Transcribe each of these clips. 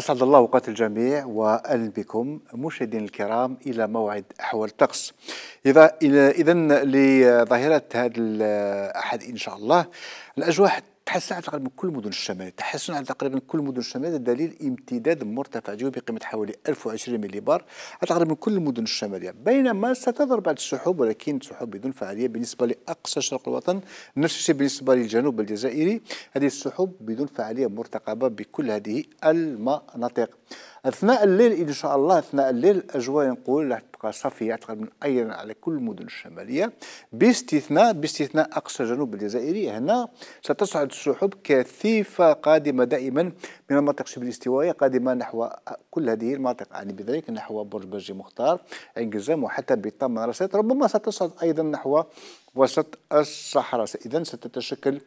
أسعد الله أوقات الجميع وأهلا بكم مشاهدينا الكرام إلى موعد أحوال الطقس إذا إذا لظاهرة هذا الأحد إن شاء الله الأجواء تحسن على تقريبا كل مدن الشمال تحسن على تقريبا كل مدن الشمال دليل امتداد مرتفع جوي بقيمه حوالي 1020 ملي بار على تقريبا كل مدن الشماليه يعني بينما ستظهر بعض السحوب ولكن سحوب بدون فعاليه بالنسبه لاقصى شرق الوطن نفس الشيء بالنسبه للجنوب الجزائري هذه السحوب بدون فعاليه مرتقبه بكل هذه المناطق اثناء الليل ان شاء الله اثناء الليل الاجواء نقول راح منطقه صافيه اعتقد من اي على كل المدن الشماليه باستثناء باستثناء اقصى جنوب الجزائري هنا ستصعد السحب كثيفه قادمه دائما من المناطق شبه الاستوائيه قادمه نحو كل هذه المناطق يعني بذلك نحو برج برجي مختار عين قزام وحتى بطام راسات ربما ستصعد ايضا نحو وسط الصحراء إذا ستتشكل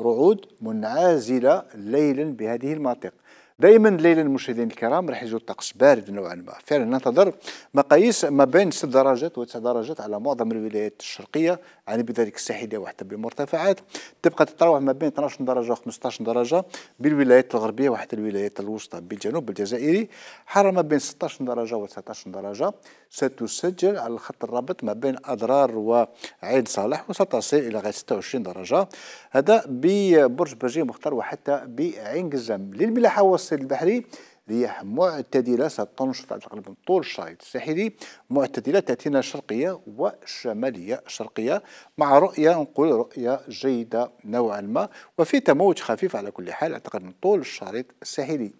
رعود منعزلة ليلا بهذه المناطق دائما الليله المشاهدين الكرام راح يجوا الطقس بارد نوعا ما فعلا ننتظر مقاييس ما بين 6 درجات و9 درجات على معظم الولايات الشرقيه يعني بذلك الساحليه وحتى بالمرتفعات تبقى تتراوح ما بين 12 درجه و 15 درجه بالولايات الغربيه وحتى الولايات الوسطى بالجنوب الجزائري حاره ما بين 16 درجه و 19 درجه ستسجل على الخط الرابط ما بين اضرار وعين صالح وستصل الى غايه 26 درجه هذا ببرج بجي مختار وحتى بعين قزام للملاحه المتوسط البحري رياح معتدلة ستنشط على تقريبا من طول الشريط الساحلي معتدلة تأتينا شرقية وشمالية شرقية مع رؤية نقول رؤية جيدة نوعا ما وفي تموج خفيف على كل حال أعتقد من طول الشريط الساحلي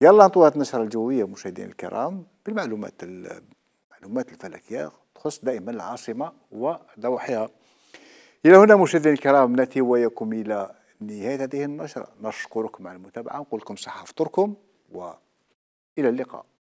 يلا هذه النشرة الجوية مشاهدينا الكرام بالمعلومات المعلومات الفلكية تخص دائما العاصمة وضواحيها إلى هنا مشاهدينا الكرام نأتي وإياكم إلى نهاية هذه النشرة نشكركم على المتابعة نقول لكم صحة فطوركم وإلى اللقاء